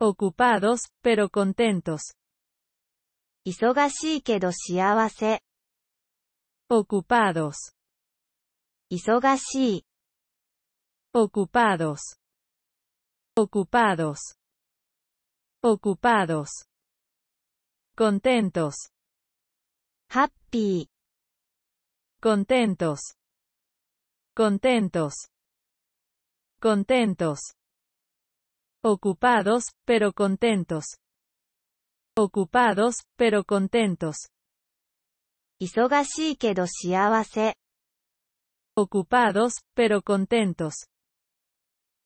ocupados, pero contentos. kedo shiawase! ocupados, ocupados, Ocupados. Ocupados. contentos, Happy. contentos, contentos, contentos, Ocupados, pero contentos. Ocupados, pero contentos. Ocupados pero contentos. Ocupados, pero contentos.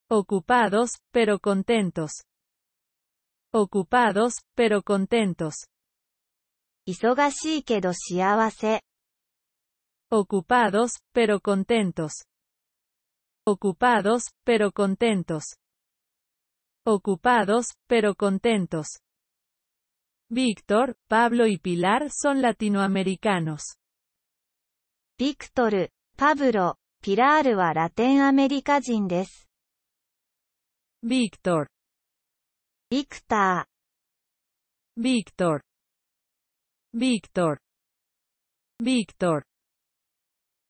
Ocupados, pero contentos. Ocupados pero contentos. Ocupados, pero contentos. Ocupados, pero contentos. Víctor, Pablo y Pilar son latinoamericanos. Víctor, Pablo, Pilar Víctor Víctor Víctor. Víctor. Víctor.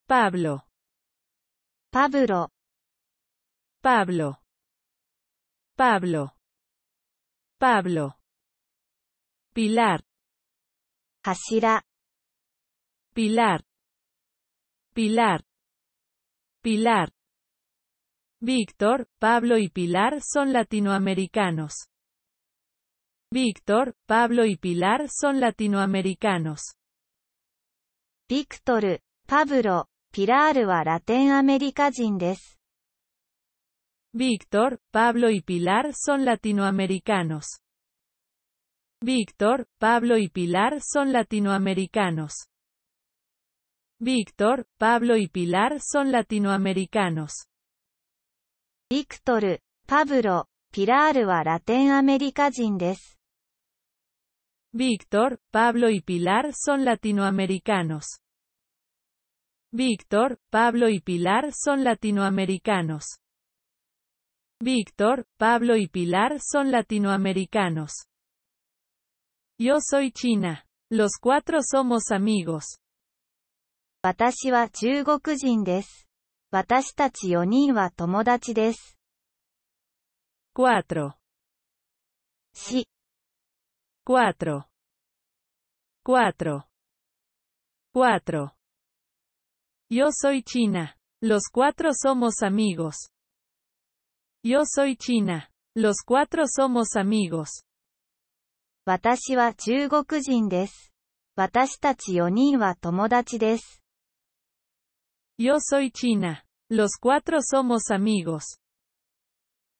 Pablo. Pablo. Pablo. Pablo. Pablo. Pilar. Hasira. Pilar. Pilar. Pilar. Víctor, Pablo y Pilar son latinoamericanos. Víctor, Pablo y Pilar son latinoamericanos. Víctor, Pablo, Pilar はラテンアメリカ人です。Víctor, Pablo y Pilar son latinoamericanos. Víctor, Pablo y Pilar son latinoamericanos. Víctor, Pablo y Pilar son latinoamericanos. Víctor, Pablo, Pilar Víctor, Pablo y Pilar son latinoamericanos. Víctor, Pablo y Pilar son latinoamericanos. Víctor, Pablo y Pilar son latinoamericanos. Yo soy china. Los cuatro somos amigos. 私は中国人です私たち4 Cuatro. 4 Cuatro. Cuatro. Cuatro. Yo soy China. Los cuatro somos amigos. Yo soy China. Los cuatro somos amigos. Yo soy China. Los cuatro somos amigos.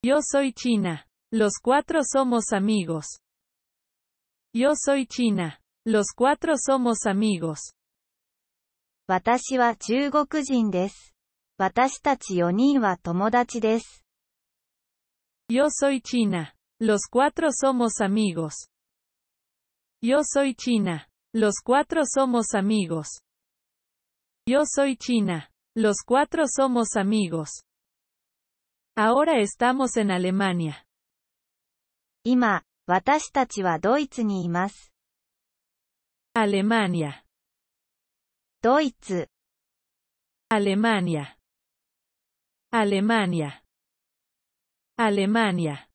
Yo soy China. Los cuatro somos amigos. Yo soy China. Los cuatro somos amigos. Yo soy China. Los cuatro somos amigos. Yo soy China. Los cuatro somos amigos. Yo soy China. Los cuatro somos amigos. Ahora estamos en Alemania. alemania Alemania. alemania Alemania. Alemania.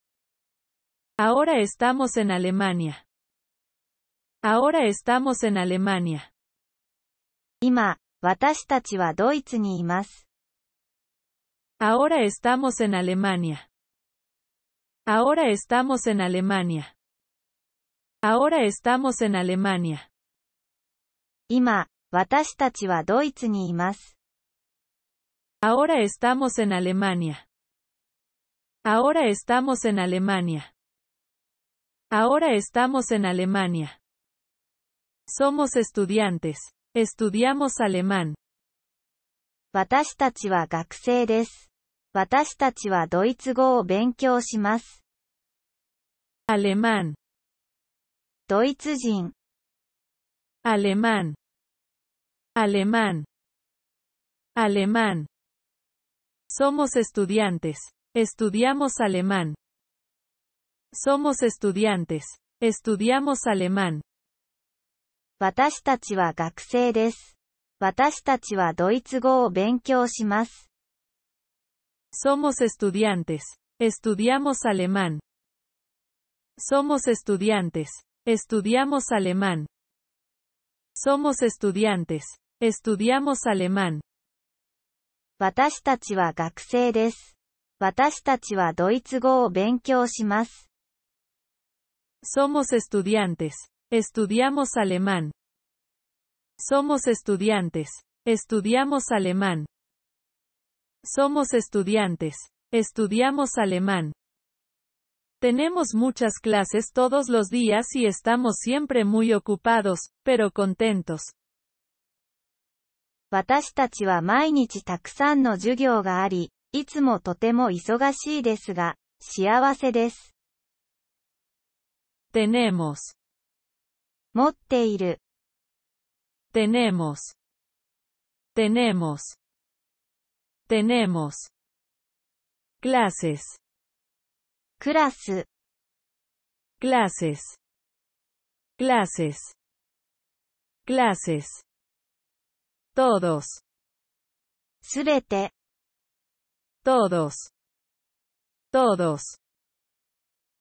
Ahora estamos en Alemania. Ahora estamos en Alemania. Ahora estamos en Alemania. Ahora estamos en Alemania. Ahora estamos en Alemania. Ahora estamos en Alemania. Ahora estamos en Alemania. Ahora estamos en Alemania. Somos estudiantes. Estudiamos alemán. Alemán. Alemán. Alemán. Somos estudiantes. Estudiamos alemán. Somos estudiantes. Estudiamos alemán. somos estudiantes. Estudiamos alemán. Somos estudiantes. Estudiamos alemán. Somos estudiantes. Estudiamos alemán. Somos estudiantes. Estudiamos alemán. Somos estudiantes. Estudiamos alemán. Somos estudiantes. Estudiamos alemán. Tenemos muchas clases todos los días y estamos siempre muy ocupados, pero contentos. いつもとても忙しいですが、幸せです。tenemos 持っている。tenemos tenemos tenemos clases クラス clases clases clases todos すべて Todos. Todos.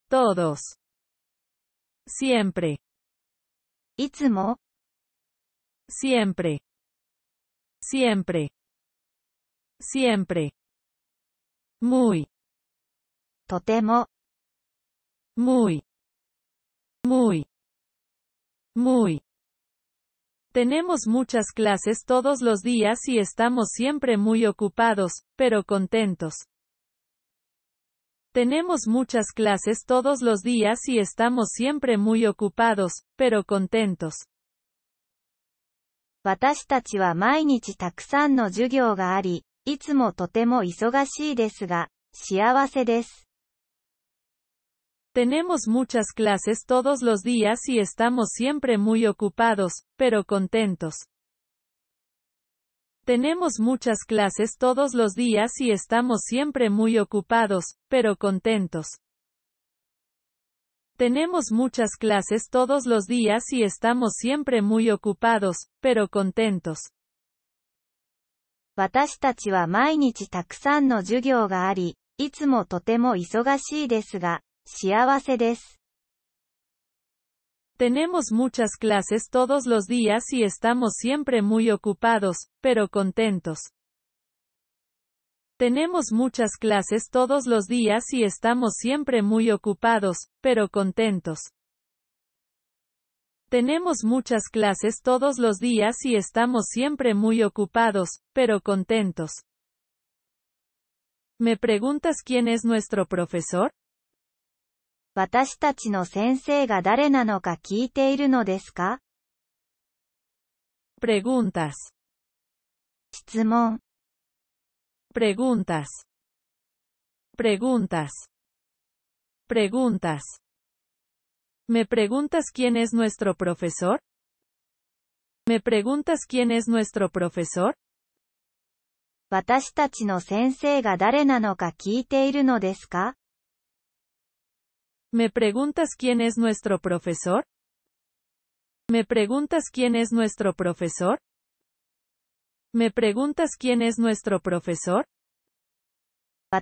Todos. Siempre. いつも Siempre. Siempre. Siempre. Muy. totemo, Muy. Muy. Muy. Tenemos muchas clases todos los días y estamos siempre muy ocupados, pero contentos. Tenemos muchas clases todos los días y estamos siempre muy ocupados, pero contentos. 私たちは毎日たくさんの授業があり、いつもとても忙しいですが、幸せです。tenemos muchas clases todos los días y estamos siempre muy ocupados, pero contentos. Tenemos muchas clases todos los días y estamos siempre muy ocupados, pero contentos. Tenemos muchas clases todos los días y estamos siempre muy ocupados, pero contentos. 私たちは毎日たくさんの授業があり、いつもとても忙しいですが、tenemos muchas clases todos los días y estamos siempre muy ocupados, pero contentos. Tenemos muchas clases todos los días y estamos siempre muy ocupados, pero contentos. Tenemos muchas clases todos los días y estamos siempre muy ocupados, pero contentos. ¿Me preguntas quién es nuestro profesor? 私たちの先生が誰なのか聞いているのですか Preguntas. 質問 Preguntas. Preguntas. Preguntas. ¿Me preguntas quién es nuestro profesor? ¿Me preguntas quién es nuestro profesor? 私たちの先生が誰なのか聞いているのですか ¿Me preguntas quién es nuestro profesor? ¿Me preguntas quién es nuestro profesor? ¿Me preguntas quién es nuestro profesor? ¿Me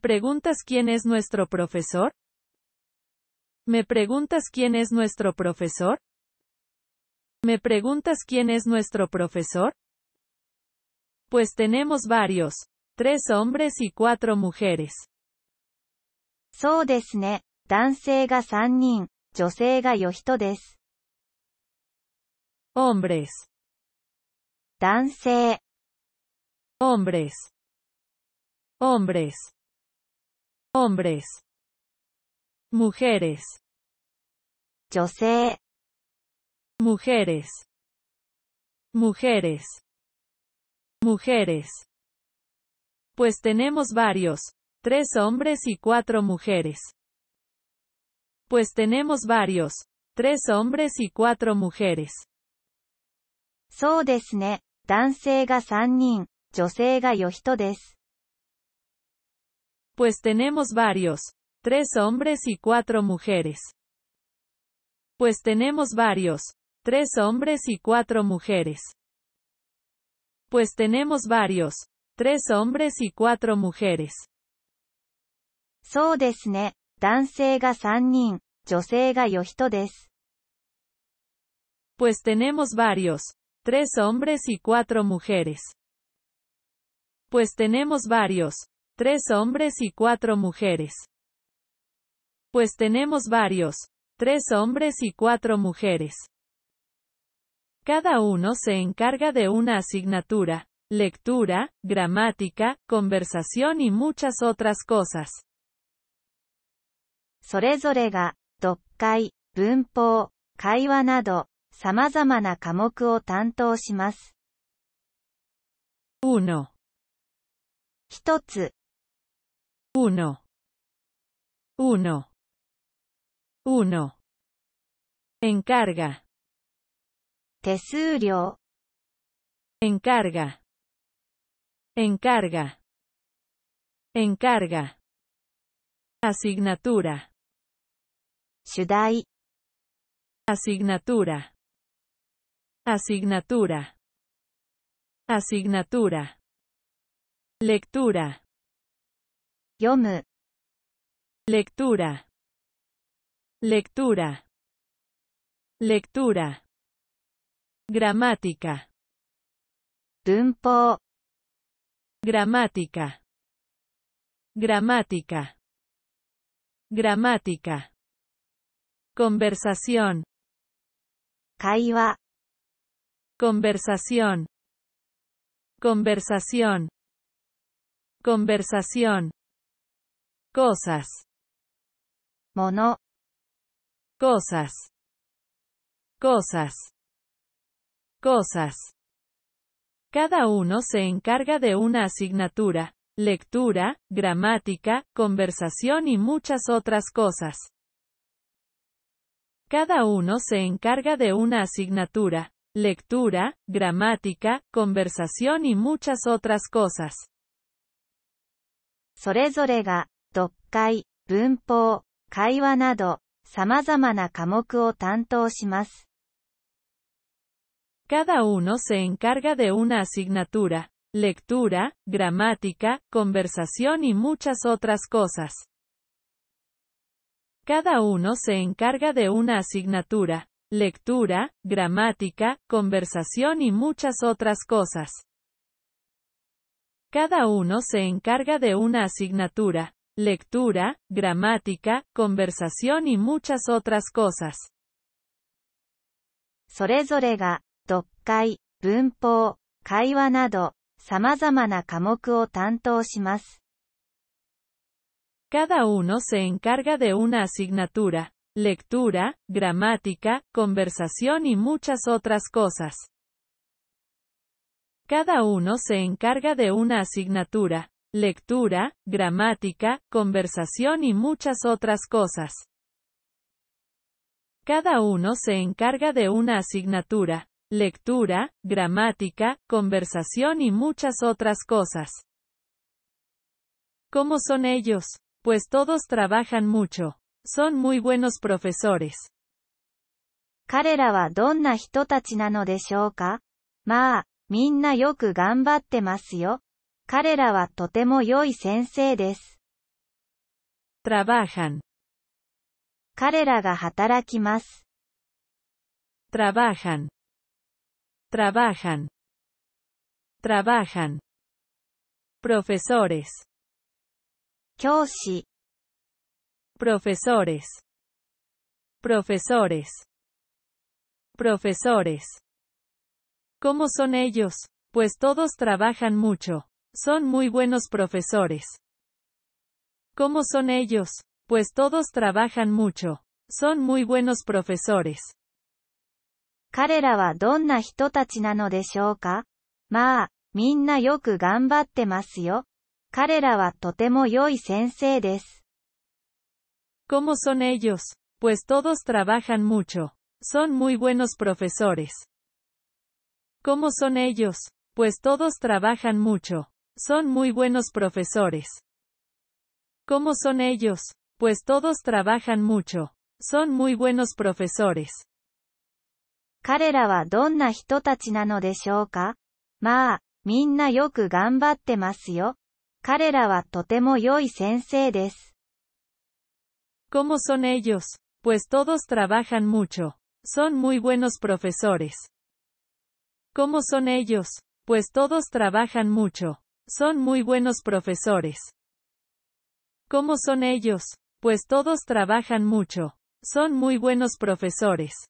preguntas quién es nuestro profesor? ¿Me preguntas quién es nuestro profesor? ¿Me preguntas quién es nuestro profesor? Pues tenemos varios. Tres hombres y cuatro mujeres. そうですね男性が3人女性が4 hombres 男性 hombres hombres hombres mujeres 女性 mujeres mujeres Mujeres. Pues tenemos varios. Tres hombres y cuatro mujeres. Pues tenemos varios. Tres hombres y cuatro mujeres. Pues tenemos varios. Tres hombres y cuatro mujeres. Pues tenemos varios. Tres hombres y cuatro mujeres. Pues tenemos varios. Tres hombres y cuatro mujeres. そうですね男性が tenemos varios. Tres hombres y cuatro mujeres. Pues tenemos varios. Tres hombres y cuatro mujeres. Pues tenemos varios. Tres hombres y cuatro mujeres. Cada uno se encarga de una asignatura, lectura, gramática, conversación y muchas otras cosas. それぞれが読解文法会話など様々な科目を担当します1 1, 1 1 1 encarga Tesurio. Encarga. Encarga. Encarga. Asignatura. Shudai. Asignatura. Asignatura. Asignatura. Lectura. Yomu. Lectura. Lectura. Lectura gramática tempo gramática gramática gramática conversación Caiba, conversación conversación conversación cosas mono cosas cosas cosas. Cada uno se encarga de una asignatura, lectura, gramática, conversación y muchas otras cosas. Cada uno se encarga de una asignatura, lectura, gramática, conversación y muchas otras cosas. それぞれが、読解、文法、会話など、様々な科目を担当します。cada uno se encarga de una asignatura, lectura, gramática, conversación y muchas otras cosas. Cada uno se encarga de una asignatura, lectura, gramática, conversación y muchas otras cosas. Cada uno se encarga de una asignatura, lectura, gramática, conversación y muchas otras cosas. それぞれが cada uno se encarga de una asignatura, lectura, gramática, conversación y muchas otras cosas. Cada uno se encarga de una asignatura, lectura, gramática, conversación y muchas otras cosas. Cada uno se encarga de una asignatura, lectura, gramática, conversación y muchas otras cosas. ¿Cómo son ellos? Pues todos trabajan mucho. Son muy buenos profesores. Trabajan. 彼らはどんな人たちなのでしょうかまあ、みんなよく頑張ってますよ。彼らはとても良い先生です。trabajan Trabajan. Trabajan. Trabajan. Profesores. Profesores. Profesores. Profesores. ¿Cómo son ellos? Pues todos trabajan mucho. Son muy buenos profesores. ¿Cómo son ellos? Pues todos trabajan mucho. Son muy buenos profesores. ¿Cómo son ellos? Pues todos trabajan mucho. Son muy buenos profesores. ¿Cómo son ellos? Pues todos trabajan mucho. Son muy buenos profesores. ¿Cómo son ellos? Pues todos trabajan mucho. Son muy buenos profesores. ¿Cómo son ellos? Pues todos trabajan mucho. Son muy buenos profesores. ¿Cómo son ellos? Pues todos trabajan mucho. Son muy buenos profesores. ¿Cómo son ellos? Pues todos trabajan mucho. Son muy buenos profesores.